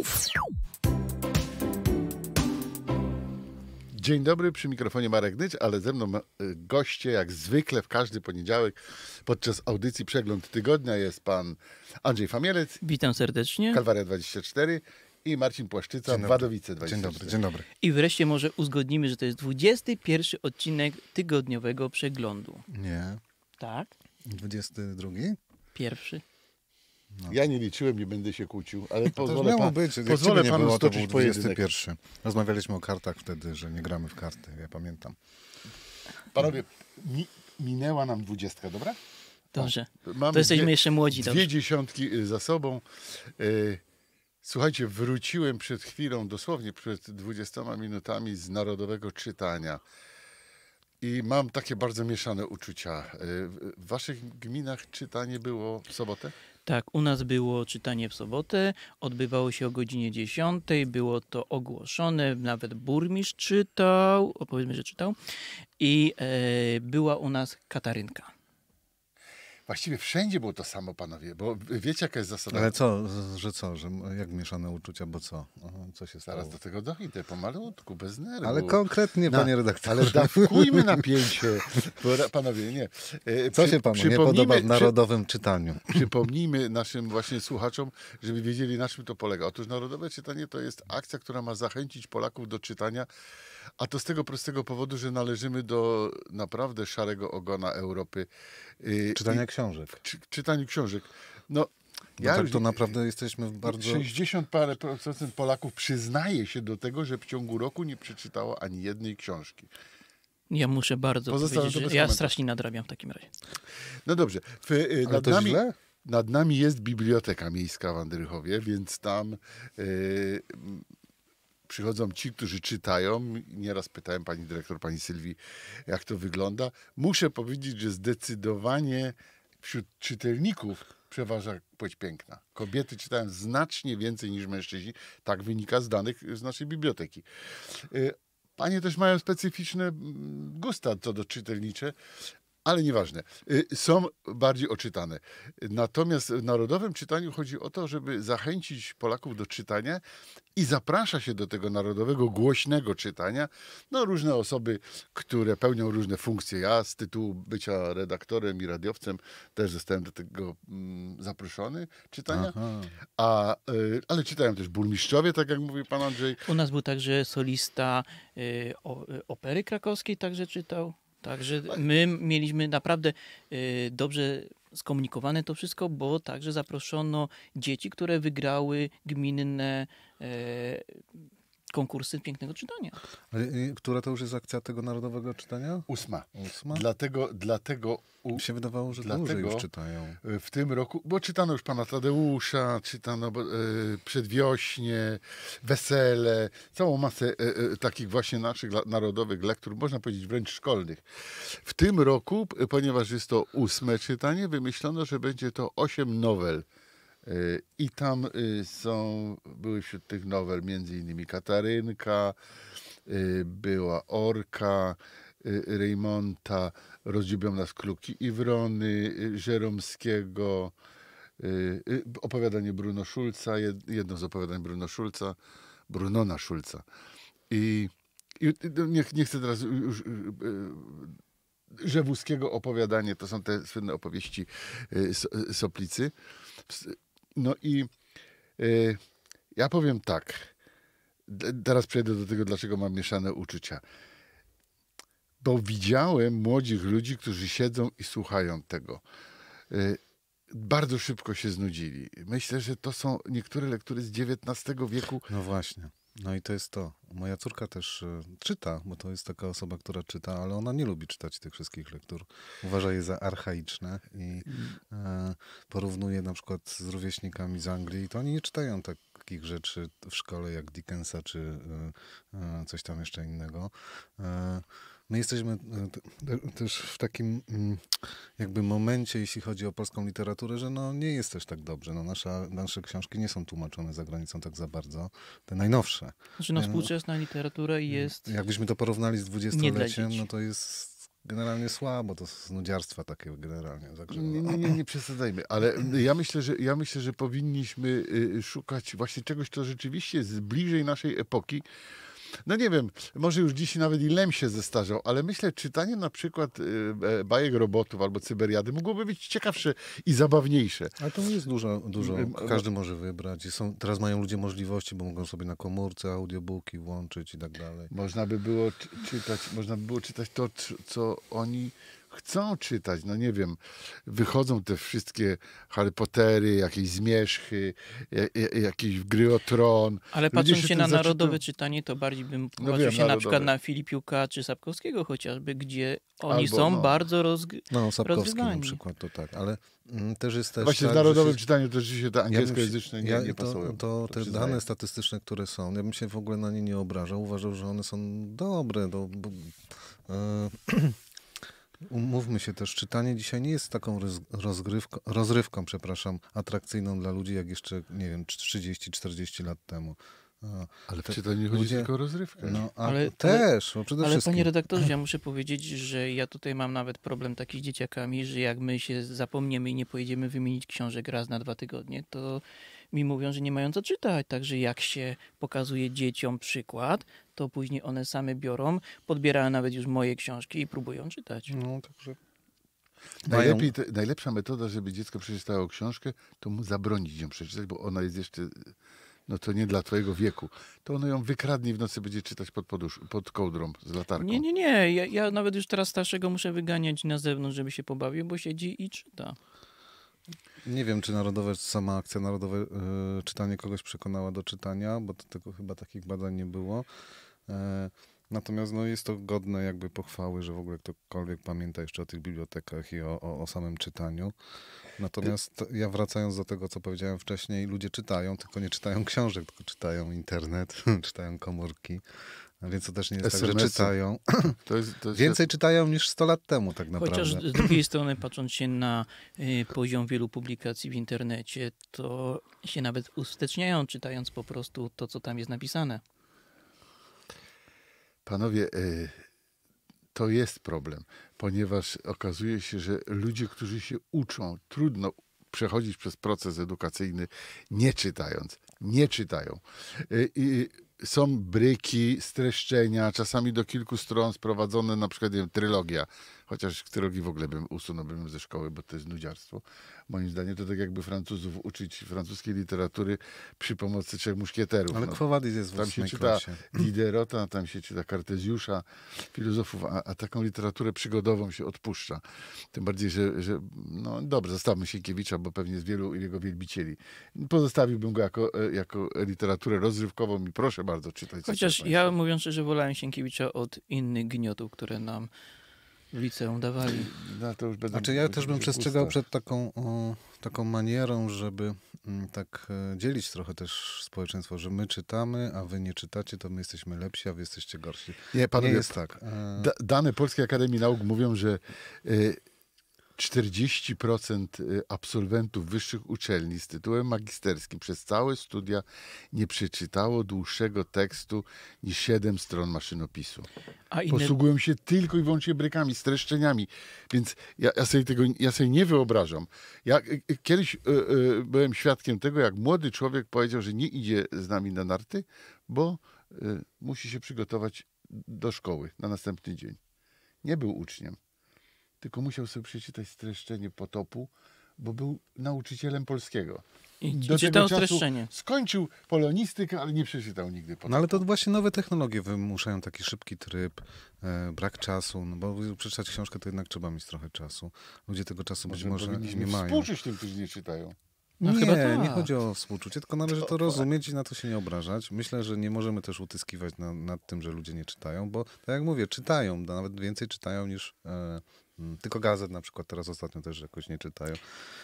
Polaków. Dzień dobry, przy mikrofonie Marek Nyć, ale ze mną y, goście, jak zwykle w każdy poniedziałek podczas audycji Przegląd Tygodnia jest pan Andrzej Famielec. Witam serdecznie. Kalwaria 24 i Marcin Płaszczyca, Wadowice 24. Dzień dobry, dzień dobry. I wreszcie może uzgodnimy, że to jest 21 odcinek tygodniowego przeglądu. Nie. Tak? 22? Pierwszy. No. Ja nie liczyłem, nie będę się kłócił, ale pozwolę, pan, być, pozwolę panu było, stoczyć to był 21. Rozmawialiśmy o kartach wtedy, że nie gramy w karty, ja pamiętam. Panowie, mi, minęła nam dwudziestka, dobra? Dobrze. Tak. Mamy to jesteśmy dwie, jeszcze młodzi. Dwie dobrze. dziesiątki y, za sobą. Y, słuchajcie, wróciłem przed chwilą, dosłownie przed dwudziestoma minutami z narodowego czytania. I mam takie bardzo mieszane uczucia. Y, w waszych gminach czytanie było w sobotę? Tak, u nas było czytanie w sobotę, odbywało się o godzinie 10, było to ogłoszone, nawet burmistrz czytał, opowiedzmy, że czytał, i e, była u nas Katarynka. Właściwie wszędzie było to samo, panowie, bo wiecie, jaka jest zasada. Ale co, że co, że jak mieszane uczucia, bo co? Co się stało? Zaraz do tego dojdę, pomalutku, bez nerwów. Ale konkretnie, na, panie redaktorze. Ale dawkujmy napięcie, panowie, nie. E, co przy, się panu nie podoba w narodowym przy, czytaniu? Przypomnijmy naszym właśnie słuchaczom, żeby wiedzieli, na czym to polega. Otóż narodowe czytanie to jest akcja, która ma zachęcić Polaków do czytania a to z tego prostego powodu, że należymy do naprawdę szarego ogona Europy. Y, Czytania I, książek. Czy, czytaniu książek. No, no ja tak już, to naprawdę jesteśmy w bardzo... 60 parę procent Polaków przyznaje się do tego, że w ciągu roku nie przeczytało ani jednej książki. Ja muszę bardzo Pozostałem powiedzieć, że ja strasznie nadrabiam w takim razie. No dobrze. W, y, nad to nami... nad nami jest biblioteka miejska w Andrychowie, więc tam yy, przychodzą ci, którzy czytają. Nieraz pytałem pani dyrektor, pani Sylwii, jak to wygląda. Muszę powiedzieć, że zdecydowanie wśród czytelników przeważa płeć piękna. Kobiety czytają znacznie więcej niż mężczyźni. Tak wynika z danych z naszej biblioteki. Y, panie też mają specyficzne mm, gusta co do czytelnicze, ale nieważne, y, są bardziej oczytane. Natomiast w narodowym czytaniu chodzi o to, żeby zachęcić Polaków do czytania i zaprasza się do tego narodowego, głośnego czytania no, różne osoby, które pełnią różne funkcje. Ja z tytułu bycia redaktorem i radiowcem też zostałem do tego mm, zaproszony czytania, A, y, ale czytają też burmistrzowie, tak jak mówił pan Andrzej. U nas był także solista y, o, y, opery krakowskiej, także czytał. Także my mieliśmy naprawdę y, dobrze skomunikowane to wszystko, bo także zaproszono dzieci, które wygrały gminne y, konkursy pięknego czytania. Y, y, która to już jest akcja tego narodowego czytania? Ósma. Ósma? Dlatego, dlatego u... Mi się wydawało, że dlatego już czytają. Y, w tym roku, bo czytano już pana Tadeusza, czytano Przedwiośnie, Wesele, całą masę takich właśnie naszych la, narodowych lektur, można powiedzieć wręcz szkolnych. W tym roku, ponieważ jest to ósme czytanie, wymyślono, że będzie to osiem nowel i tam y, są, były wśród tych nowel m.in. Katarynka, y, była Orka, y, Rejmonta, Rozdziubiona nas Kluki i Wrony, Żeromskiego, opowiadanie Bruno Szulca, jedno z opowiadań Bruno Szulca, Brunona Szulca. I, i no, nie, nie chcę teraz już Żewuskiego opowiadanie, to są te słynne opowieści Soplicy. No i y, ja powiem tak. Teraz przejdę do tego, dlaczego mam mieszane uczucia. Bo widziałem młodych ludzi, którzy siedzą i słuchają tego. Y, bardzo szybko się znudzili. Myślę, że to są niektóre lektury z XIX wieku. No właśnie. No i to jest to. Moja córka też e, czyta, bo to jest taka osoba, która czyta, ale ona nie lubi czytać tych wszystkich lektur. Uważa je za archaiczne i mm. e, porównuje na przykład z rówieśnikami z Anglii. To oni nie czytają takich rzeczy w szkole jak Dickensa czy e, coś tam jeszcze innego my jesteśmy e, też w takim mm, jakby momencie, jeśli chodzi o polską literaturę, że no nie jest też tak dobrze. No nasza, nasze książki nie są tłumaczone za granicą tak za bardzo. Te najnowsze. Znaczy no, współczesna literatura mm, jest... Jakbyśmy to porównali z dwudziestoleciem, no to jest generalnie słabo, to z nudziarstwa takie generalnie. Także, no. nie, nie, nie przesadzajmy, ale ja myślę, że, ja myślę, że powinniśmy y, szukać właśnie czegoś, co rzeczywiście jest bliżej naszej epoki, no nie wiem, może już dziś nawet i Lem się zestarzał, ale myślę, czytanie na przykład y, e, bajek robotów albo cyberiady mogłoby być ciekawsze i zabawniejsze. Ale to nie jest dużo, dużo. Y, y, każdy może wybrać. Są, teraz mają ludzie możliwości, bo mogą sobie na komórce audiobooki włączyć i tak dalej. Można by było czytać, można by było czytać to, co oni chcą czytać. No nie wiem, wychodzą te wszystkie Harry Pottery, jakieś zmierzchy, jakieś gry o tron. Ale patrząc się na narodowe zaczyta... czytanie, to bardziej bym no patrzył się narodowe. na przykład na Filipiuka czy Sapkowskiego chociażby, gdzie oni Albo, są no, bardzo rozgrywani. No, no, Sapkowski na przykład, to tak, ale mm, też jest też Właśnie tak, w narodowym się... czytaniu też się te angielskojęzyczne ja się, nie, to, pasują. To, to tak te dane statystyczne, które są, ja bym się w ogóle na nie nie obrażał. Uważał, że one są dobre. Do, e, Umówmy się też, czytanie dzisiaj nie jest taką rozgrywką, rozrywką, przepraszam, atrakcyjną dla ludzi jak jeszcze, nie wiem, 30-40 lat temu. No, ale czy to nie chodzi ludzie... tylko o rozrywkę? No, ale, też, ale, przede ale wszystkim. panie redaktorze, ja muszę powiedzieć, że ja tutaj mam nawet problem taki z dzieciakami, że jak my się zapomniemy i nie pojedziemy wymienić książek raz na dwa tygodnie, to mi mówią, że nie mają co czytać. Także jak się pokazuje dzieciom przykład, to później one same biorą, podbierają nawet już moje książki i próbują czytać. No, także Najlepiej, te, najlepsza metoda, żeby dziecko przeczytało książkę, to mu zabronić ją przeczytać, bo ona jest jeszcze, no to nie dla twojego wieku. To ono ją wykradnie w nocy, będzie czytać pod, podusz, pod kołdrą z latarką. Nie, nie, nie. Ja, ja nawet już teraz starszego muszę wyganiać na zewnątrz, żeby się pobawił, bo siedzi i czyta. Nie wiem, czy narodowe, sama akcja narodowe y, czytanie kogoś przekonała do czytania, bo do tego chyba takich badań nie było. E, natomiast no, jest to godne jakby pochwały, że w ogóle ktokolwiek pamięta jeszcze o tych bibliotekach i o, o, o samym czytaniu. Natomiast ja wracając do tego, co powiedziałem wcześniej, ludzie czytają, tylko nie czytają książek, tylko czytają internet, czytają komórki, więc to też nie jest SMS-y. tak, że czytają. To jest, to jest Więcej czytają niż 100 lat temu, tak naprawdę. Chociaż z drugiej strony, patrząc się na y, poziom wielu publikacji w internecie, to się nawet usteczniają, czytając po prostu to, co tam jest napisane. Panowie, y, to jest problem, ponieważ okazuje się, że ludzie, którzy się uczą, trudno przechodzić przez proces edukacyjny nie czytając. Nie czytają. Y, są bryki, streszczenia, czasami do kilku stron sprowadzone, na przykład nie wiem, trylogia chociaż ksyrologii w ogóle bym usunąłbym ze szkoły, bo to jest nudziarstwo. Moim zdaniem to tak jakby Francuzów uczyć francuskiej literatury przy pomocy trzech muszkieterów. Ale no, jest jest w Tam się czyta Diderota, tam się czyta Kartezjusza, filozofów, a, a, taką literaturę przygodową się odpuszcza. Tym bardziej, że, że no dobrze, zostawmy Sienkiewicza, bo pewnie z wielu jego wielbicieli. Pozostawiłbym go jako, e, jako literaturę rozrywkową i proszę bardzo czytać. Chociaż ja mówiąc że wolałem Sienkiewicza od innych gniotów, które nam w liceum dawali. No, to już znaczy ja też bym przestrzegał przed taką, o, taką manierą, żeby m, mm, tak e, dzielić trochę też społeczeństwo, że my czytamy, a wy nie czytacie, to my jesteśmy lepsi, a wy jesteście gorsi. Nie, panowie, nie jest tak. E... dane Polskiej Akademii Nauk mówią, że e, 40% y, absolwentów wyższych uczelni z tytułem magisterskim przez całe studia nie przeczytało dłuższego tekstu niż 7 stron maszynopisu. A inne... Posługują się tylko i wyłącznie brykami, streszczeniami. Więc ja, ja, sobie tego ja sobie nie wyobrażam. Ja y, y, kiedyś y, y, byłem świadkiem tego, jak młody człowiek powiedział, że nie idzie z nami na narty, bo y, musi się przygotować do szkoły na następny dzień. Nie był uczniem tylko musiał sobie przeczytać streszczenie potopu, bo był nauczycielem polskiego. I do tego czasu skończył polonistykę, ale nie przeczytał nigdy potopu. No ale to właśnie nowe technologie wymuszają taki szybki tryb, e, brak czasu, no bo przeczytać książkę to jednak trzeba mieć trochę czasu. Ludzie tego czasu może być może nie mają. Współczuć tym, którzy nie czytają. No, no nie, tak. nie chodzi o współczucie, tylko należy to, to rozumieć i na to się nie obrażać. Myślę, że nie możemy też utyskiwać na, nad tym, że ludzie nie czytają, bo tak jak mówię, czytają, no nawet więcej czytają niż e, Mm, tylko gazet na przykład teraz ostatnio też jakoś nie czytają.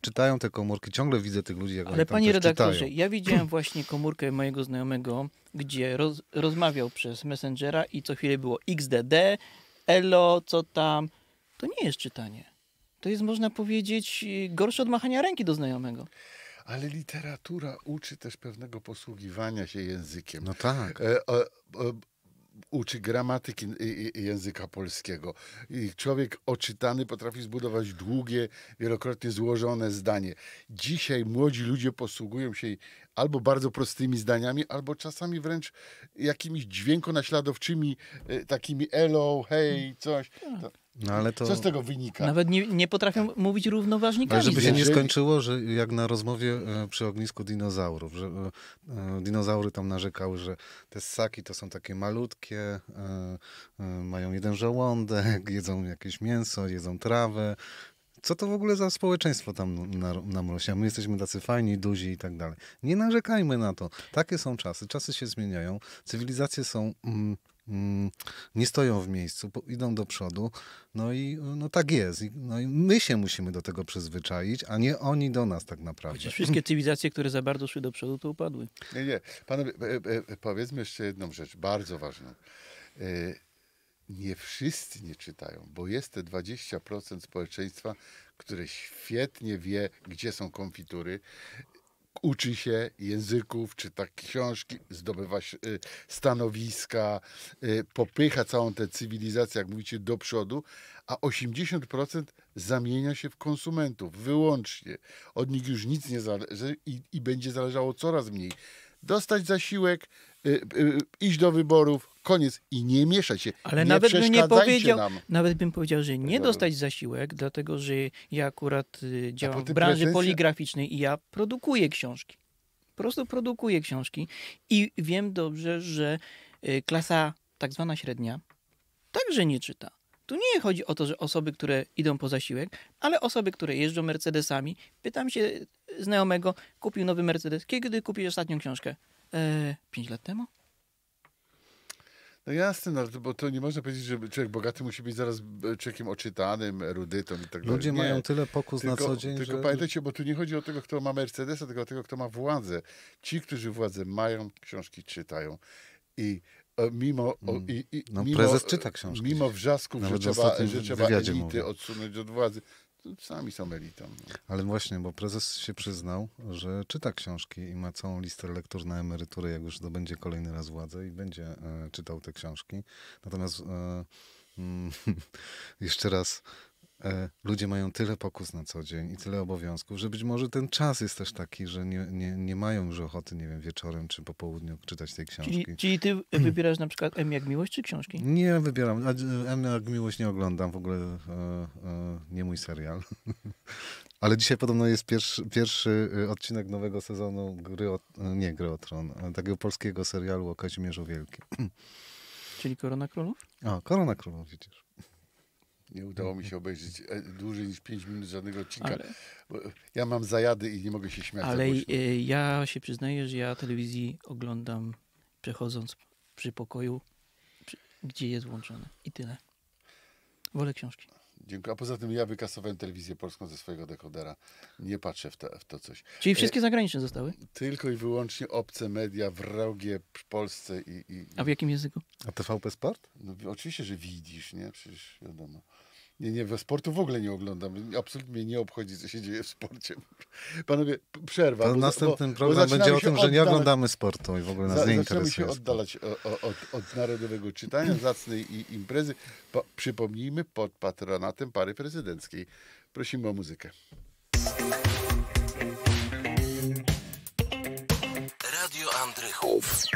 Czytają te komórki, ciągle widzę tych ludzi, jak Ale oni tam panie redaktorze, czytają. ja widziałem właśnie komórkę mojego znajomego, gdzie roz, rozmawiał przez Messengera i co chwilę było XDD, Elo, co tam. To nie jest czytanie. To jest, można powiedzieć, y, gorsze od machania ręki do znajomego. Ale literatura uczy też pewnego posługiwania się językiem. No tak. E, e, e, uczy gramatyki y, y, y, języka polskiego. I człowiek oczytany potrafi zbudować długie, wielokrotnie złożone zdanie. Dzisiaj młodzi ludzie posługują się albo bardzo prostymi zdaniami, albo czasami wręcz jakimiś dźwiękonaśladowczymi, y, takimi elo, hej, coś. Hmm. To, no, ale to... Co z tego wynika? Nawet nie, nie tak. mówić równoważnikami. Ale żeby się nie skończyło, że jak na rozmowie e, przy ognisku dinozaurów, że e, e, dinozaury tam narzekały, że te ssaki to są takie malutkie, mają jeden żołądek, jedzą jakieś mięso, jedzą trawę, co to w ogóle za społeczeństwo tam na, nam rośnie? My jesteśmy tacy fajni, duzi i tak dalej. Nie narzekajmy na to. Takie są czasy. Czasy się zmieniają. Cywilizacje są... Mm, mm, nie stoją w miejscu, idą do przodu. No i no tak jest. No i my się musimy do tego przyzwyczaić, a nie oni do nas tak naprawdę. Chociaż wszystkie cywilizacje, które za bardzo szły do przodu, to upadły. Nie, nie. Panowie, e, e, e, powiedzmy jeszcze jedną rzecz, bardzo ważną nie wszyscy nie czytają, bo jest te 20% społeczeństwa, które świetnie wie, gdzie są konfitury, uczy się języków, czyta książki, zdobywa y, stanowiska, y, popycha całą tę cywilizację, jak mówicie, do przodu, a 80% zamienia się w konsumentów wyłącznie. Od nich już nic nie zależy i, i będzie zależało coraz mniej. Dostać zasiłek, Y, y, iść do wyborów, koniec i nie mieszać się. Ale nie nawet bym nie powiedział, nam. nawet bym powiedział, że nie tak dostać zasiłek, dlatego że ja akurat y, działam w branży poligraficznej i ja produkuję książki. Po prostu produkuję książki i wiem dobrze, że klasa tak zwana średnia także nie czyta. Tu nie chodzi o to, że osoby, które idą po zasiłek, ale osoby, które jeżdżą Mercedesami. Pytam się znajomego, kupił nowy Mercedes, kiedy kupisz ostatnią książkę? E, pięć 5 lat temu? No jasne, no, bo to nie można powiedzieć, że człowiek bogaty musi być zaraz e, człowiekiem oczytanym, erudytą i tak dalej. Ludzie nie. mają tyle pokus tylko, na co dzień, Tylko że... pamiętajcie, bo tu nie chodzi o tego, kto ma Mercedesa, tylko o tego, kto ma władzę. Ci, którzy władzę mają, książki czytają. I e, mimo, o, mm. i, i, no, mimo, mimo wrzasków, Nawet że trzeba, że trzeba elity mówię. odsunąć od władzy, sami są elitą. No. Ale właśnie, bo prezes się przyznał, że czyta książki i ma całą listę lektur na emeryturę, jak już zdobędzie kolejny raz władzę i będzie e, czytał te książki. Natomiast e, mm, jeszcze raz E, ludzie mają tyle pokus na co dzień i tyle obowiązków, że być może ten czas jest też taki, że nie, nie, nie mają już ochoty, nie wiem, wieczorem czy po południu czytać tej książki. Czyli, czyli ty wybierasz na przykład M jak miłość czy książki? Nie wybieram. E, M jak miłość nie oglądam, w ogóle e, e, nie mój serial. Ale dzisiaj podobno jest pierwszy, pierwszy e, odcinek nowego sezonu gry o, nie gry o tron, takiego polskiego serialu o Kazimierzu Wielkim. Czyli Korona Królów? O, Korona Królów, widzisz. Nie udało mi się obejrzeć e, dłużej niż 5 minut żadnego odcinka. Ale... Ja mam zajady i nie mogę się śmiać. Ale e, ja się przyznaję, że ja telewizji oglądam przechodząc przy pokoju, przy, gdzie jest włączone. I tyle. Wolę książki. Dziękuję. A poza tym ja wykasowałem telewizję polską ze swojego dekodera. Nie patrzę w, te, w to coś. Czyli e, wszystkie e, zagraniczne zostały? Tylko i wyłącznie obce media, wrogie w Polsce i, i... A w jakim języku? A TVP Sport? No, oczywiście, że widzisz, nie? Przecież wiadomo. Nie, nie, we sportu w ogóle nie oglądam. Absolutnie nie obchodzi, co się dzieje w sporcie. Panowie, przerwa. To bo, następny program będzie o tym, oddalać, że nie oglądamy sportu i w ogóle nas za, nie interesuje. Zaczynamy się oddalać od, od, narodowego czytania, zacnej i imprezy. Po, przypomnijmy, pod patronatem pary prezydenckiej. Prosimy o muzykę. Radio Andrychów.